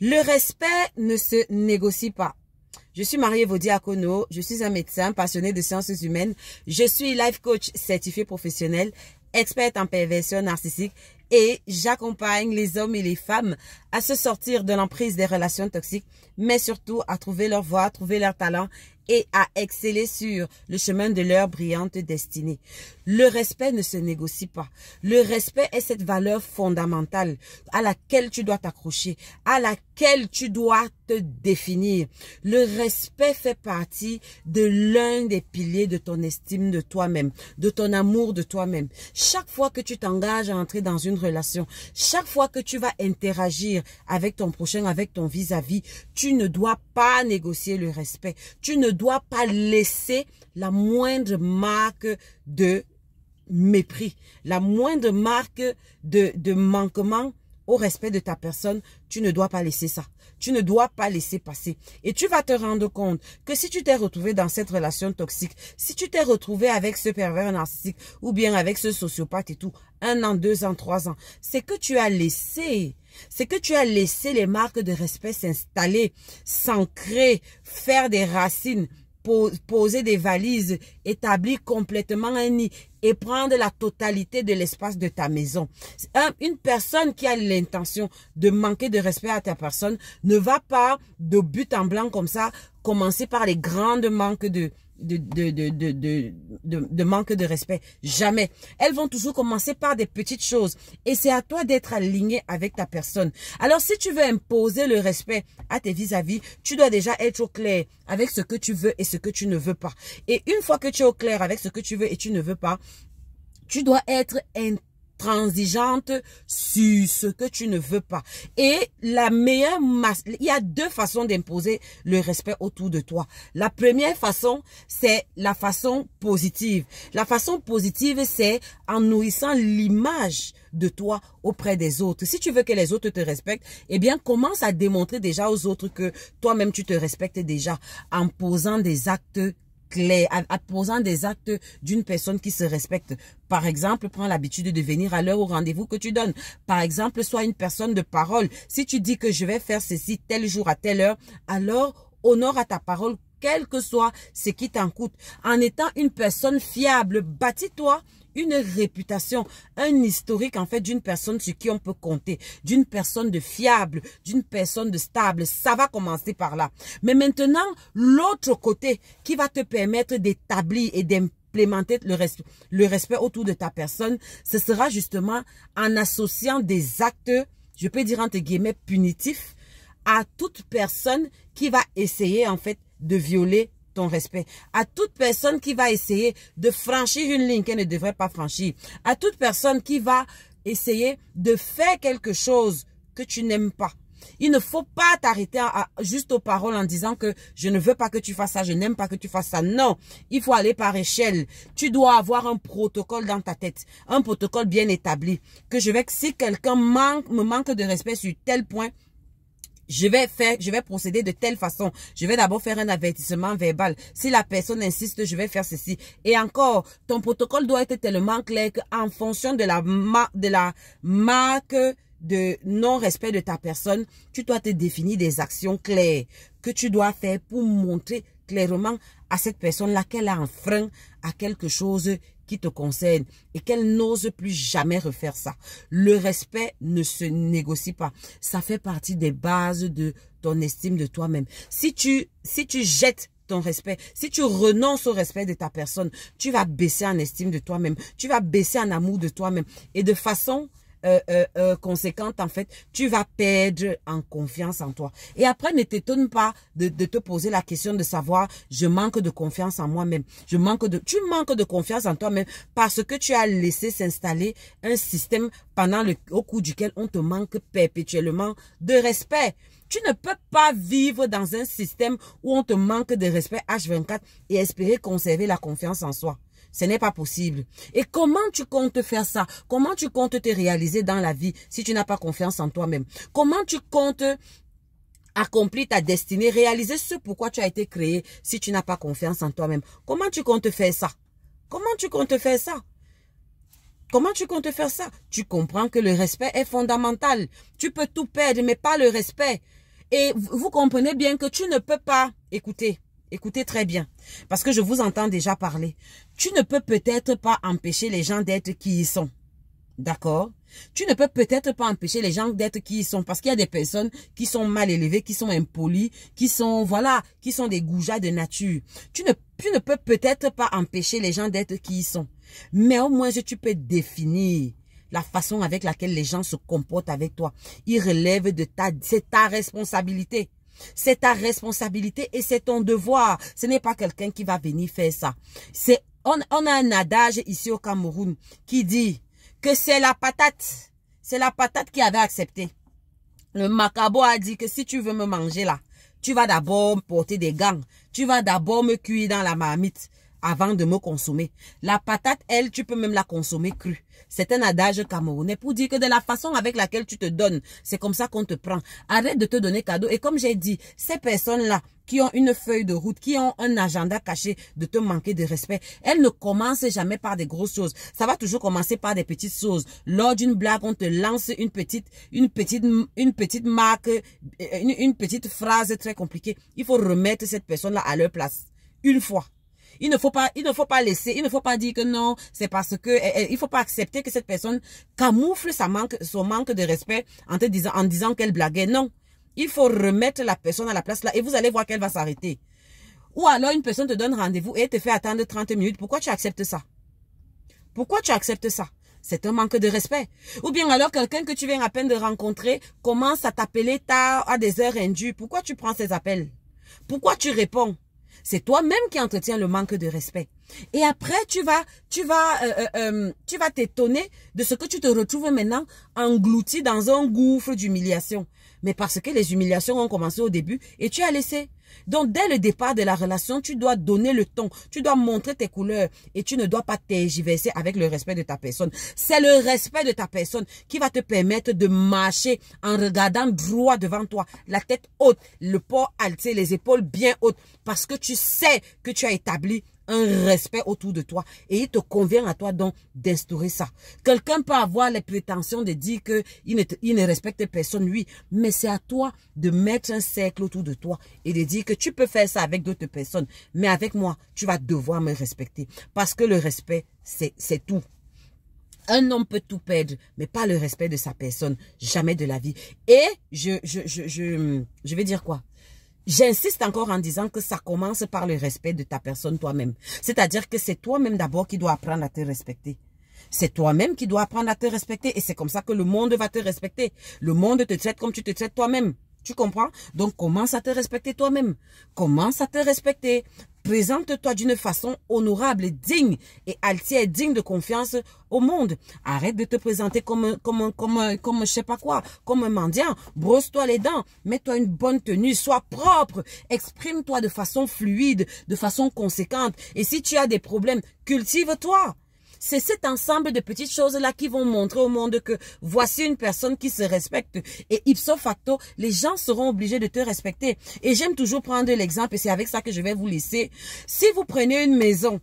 Le respect ne se négocie pas. Je suis Marie Vodia Kono, je suis un médecin passionné de sciences humaines, je suis life coach certifié professionnel, experte en perversion narcissique et j'accompagne les hommes et les femmes à se sortir de l'emprise des relations toxiques, mais surtout à trouver leur voie, à trouver leur talent et à exceller sur le chemin de leur brillante destinée. Le respect ne se négocie pas. Le respect est cette valeur fondamentale à laquelle tu dois t'accrocher, à laquelle tu dois te définir. Le respect fait partie de l'un des piliers de ton estime de toi-même, de ton amour de toi-même. Chaque fois que tu t'engages à entrer dans une relation, chaque fois que tu vas interagir, avec ton prochain, avec ton vis-à-vis. Tu ne dois pas négocier le respect. Tu ne dois pas laisser la moindre marque de mépris, la moindre marque de manquement au respect de ta personne, tu ne dois pas laisser ça. Tu ne dois pas laisser passer. Et tu vas te rendre compte que si tu t'es retrouvé dans cette relation toxique, si tu t'es retrouvé avec ce pervers narcissique ou bien avec ce sociopathe et tout, un an, deux ans, trois ans, c'est que tu as laissé, c'est que tu as laissé les marques de respect s'installer, s'ancrer, faire des racines, poser des valises, établir complètement un nid et prendre la totalité de l'espace de ta maison. une personne qui a l'intention de manquer de respect à ta personne ne va pas de but en blanc comme ça commencer par les grandes manques de, de, de, manque de respect. Jamais. Elles vont toujours commencer par des petites choses. Et c'est à toi d'être aligné avec ta personne. Alors, si tu veux imposer le respect à tes vis-à-vis, tu dois déjà être au clair avec ce que tu veux et ce que tu ne veux pas. Et une fois que tu es au clair avec ce que tu veux et tu ne veux pas, tu dois être transigeante sur ce que tu ne veux pas. Et la meilleure il y a deux façons d'imposer le respect autour de toi. La première façon, c'est la façon positive. La façon positive, c'est en nourrissant l'image de toi auprès des autres. Si tu veux que les autres te respectent, eh bien, commence à démontrer déjà aux autres que toi-même tu te respectes déjà en posant des actes clair, en, posant des actes d'une personne qui se respecte. Par exemple, prends l'habitude de venir à l'heure au rendez-vous que tu donnes. Par exemple, sois une personne de parole. Si tu dis que je vais faire ceci tel jour à telle heure, alors honore à ta parole quel que soit ce qui t'en coûte. En étant une personne fiable, bâtis-toi une réputation, un historique en fait d'une personne sur qui on peut compter, d'une personne de fiable, d'une personne de stable. Ça va commencer par là. Mais maintenant, l'autre côté qui va te permettre d'établir et d'implémenter le, respect autour de ta personne, ce sera justement en associant des actes, je peux dire entre guillemets, punitifs à toute personne qui va essayer en fait de violer ton respect. À toute personne qui va essayer de franchir une ligne qu'elle ne devrait pas franchir. À toute personne qui va essayer de faire quelque chose que tu n'aimes pas. Il ne faut pas t'arrêter juste aux paroles en disant que je ne veux pas que tu fasses ça, je n'aime pas que tu fasses ça. Non, il faut aller par échelle. Tu dois avoir un protocole dans ta tête, un protocole bien établi. Que je vais, si quelqu'un me manque de respect sur tel point, je vais faire, je vais procéder de telle façon. Je vais d'abord faire un avertissement verbal. Si la personne insiste, je vais faire ceci. Et encore, ton protocole doit être tellement clair qu'en fonction de la, de la marque de non-respect de ta personne, tu dois te définir des actions claires que tu dois faire pour montrer clairement à cette personne-là qu'elle a un frein à quelque chose qui te concerne et qu'elle n'ose plus jamais refaire ça. Le respect ne se négocie pas. Ça fait partie des bases de ton estime de toi-même. Si tu, si tu jettes ton respect, si tu renonces au respect de ta personne, tu vas baisser en estime de toi-même, tu vas baisser en amour de toi-même. Et de façon euh, euh, euh, conséquente, en fait, tu vas perdre en confiance en toi. Et après, ne t'étonne pas de, te poser la question de savoir, je manque de confiance en moi-même. Je manque de, tu manques de confiance en toi-même parce que tu as laissé s'installer un système pendant le, au cours duquel on te manque perpétuellement de respect. Tu ne peux pas vivre dans un système où on te manque de respect H24 et espérer conserver la confiance en soi. Ce n'est pas possible. Et comment tu comptes faire ça Comment tu comptes te réaliser dans la vie si tu n'as pas confiance en toi-même Comment tu comptes accomplir ta destinée, réaliser ce pourquoi tu as été créé si tu n'as pas confiance en toi-même Comment tu comptes faire ça Comment tu comptes faire ça Comment tu comptes faire ça Tu comprends que le respect est fondamental. Tu peux tout perdre, mais pas le respect. Et vous comprenez bien que tu ne peux pas, écouter. Écoutez très bien, parce que je vous entends déjà parler. Tu ne peux peut-être pas empêcher les gens d'être qui ils sont. D'accord Tu ne peux peut-être pas empêcher les gens d'être qui ils sont parce qu'il y a des personnes qui sont mal élevées, qui sont impolies, qui sont, voilà, qui sont des goujats de nature. Tu ne, ne peux peut-être pas empêcher les gens d'être qui ils sont. Mais au moins, tu peux définir la façon avec laquelle les gens se comportent avec toi. Ils relèvent de ta, c'est ta responsabilité. C'est ta responsabilité et c'est ton devoir. Ce n'est pas quelqu'un qui va venir faire ça. C'est on, a un adage ici au Cameroun qui dit que c'est la patate. C'est la patate qui avait accepté. Le macabre a dit que si tu veux me manger là, tu vas d'abord me porter des gants. Tu vas d'abord me cuire dans la marmite avant de me consommer. La patate, elle, tu peux même la consommer crue. C'est un adage camerounais pour dire que de la façon avec laquelle tu te donnes, c'est comme ça qu'on te prend. Arrête de te donner cadeau. Et comme j'ai dit, ces personnes-là qui ont une feuille de route, qui ont un agenda caché de te manquer de respect, elles ne commencent jamais par des grosses choses. Ça va toujours commencer par des petites choses. Lors d'une blague, on te lance une petite, une petite, une petite marque, une, une petite phrase très compliquée. Il faut remettre cette personne-là à leur place. Une fois. Il ne faut pas, il ne faut pas laisser, il ne faut pas dire que non, c'est parce que, eh, eh, il ne faut pas accepter que cette personne camoufle manque, son manque de respect en te disant, en disant qu'elle blaguait. Non. Il faut remettre la personne à la place là et vous allez voir qu'elle va s'arrêter. Ou alors une personne te donne rendez-vous et te fait attendre 30 minutes. Pourquoi tu acceptes ça? Pourquoi tu acceptes ça? C'est un manque de respect. Ou bien alors quelqu'un que tu viens à peine de rencontrer commence à t'appeler tard à des heures indues. Pourquoi tu prends ces appels Pourquoi tu réponds c'est toi-même qui entretiens le manque de respect. Et après, tu vas, tu vas, euh, euh, euh, tu vas t'étonner de ce que tu te retrouves maintenant englouti dans un gouffre d'humiliation. Mais parce que les humiliations ont commencé au début et tu as laissé. Donc, dès le départ de la relation, tu dois donner le ton, tu dois montrer tes couleurs et tu ne dois pas t'égiverser avec le respect de ta personne. C'est le respect de ta personne qui va te permettre de marcher en regardant droit devant toi, la tête haute, le port alté, les épaules bien hautes, parce que tu sais que tu as établi un respect autour de toi. Et il te convient à toi donc d'instaurer ça. Quelqu'un peut avoir les prétentions de dire qu'il ne, il ne respecte personne, lui. Mais c'est à toi de mettre un cercle autour de toi et de dire que tu peux faire ça avec d'autres personnes. Mais avec moi, tu vas devoir me respecter. Parce que le respect, c'est tout. Un homme peut tout perdre, mais pas le respect de sa personne. Jamais de la vie. Et je, je, je vais dire quoi J'insiste encore en disant que ça commence par le respect de ta personne toi-même. C'est-à-dire que c'est toi-même d'abord qui dois apprendre à te respecter. C'est toi-même qui dois apprendre à te respecter et c'est comme ça que le monde va te respecter. Le monde te traite comme tu te traites toi-même. Tu comprends Donc commence à te respecter toi-même. Commence à te respecter. Présente-toi d'une façon honorable, digne et altière, digne de confiance au monde. Arrête de te présenter comme, comme, comme, comme, je sais pas quoi, comme un mendiant. Brosse-toi les dents, mets-toi une bonne tenue, sois propre, exprime-toi de façon fluide, de façon conséquente. Et si tu as des problèmes, cultive-toi. C'est cet ensemble de petites choses-là qui vont montrer au monde que voici une personne qui se respecte. Et ipso facto, les gens seront obligés de te respecter. Et j'aime toujours prendre l'exemple, et c'est avec ça que je vais vous laisser. Si vous prenez une maison,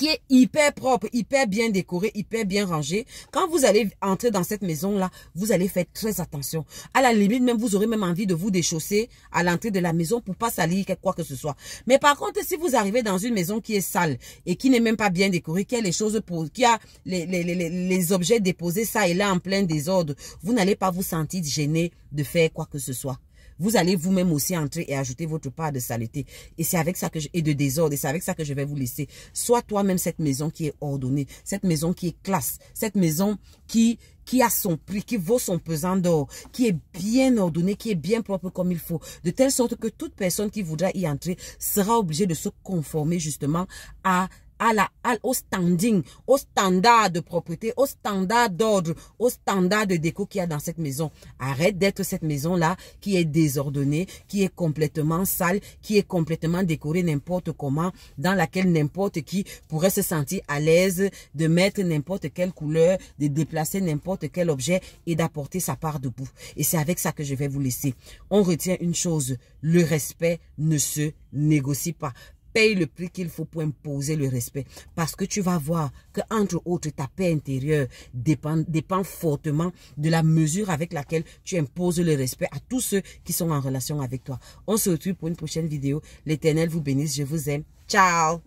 qui est hyper propre, hyper bien décoré, hyper bien rangé. Quand vous allez entrer dans cette maison-là, vous allez faire très attention. À la limite, même vous aurez même envie de vous déchausser à l'entrée de la maison pour pas salir quoi que ce soit. Mais par contre, si vous arrivez dans une maison qui est sale et qui n'est même pas bien décorée, qui a les choses pour, qui a les, les, les, les objets déposés ça et là en plein désordre, vous n'allez pas vous sentir gêné de faire quoi que ce soit vous allez vous-même aussi entrer et ajouter votre part de saleté. Et c'est avec ça que je, et de désordre, et c'est avec ça que je vais vous laisser. Soit toi-même cette maison qui est ordonnée, cette maison qui est classe, cette maison qui, qui a son prix, qui vaut son pesant d'or, qui est bien ordonnée, qui est bien propre comme il faut, de telle sorte que toute personne qui voudra y entrer sera obligée de se conformer justement à à la, au standing, au standard de propriété, au standard d'ordre, au standard de déco qu'il y a dans cette maison. Arrête d'être cette maison-là qui est désordonnée, qui est complètement sale, qui est complètement décorée n'importe comment, dans laquelle n'importe qui pourrait se sentir à l'aise de mettre n'importe quelle couleur, de déplacer n'importe quel objet et d'apporter sa part de Et c'est avec ça que je vais vous laisser. On retient une chose, le respect ne se négocie pas paye le prix qu'il faut pour imposer le respect. Parce que tu vas voir que, entre autres, ta paix intérieure dépend, dépend fortement de la mesure avec laquelle tu imposes le respect à tous ceux qui sont en relation avec toi. On se retrouve pour une prochaine vidéo. L'éternel vous bénisse. Je vous aime. Ciao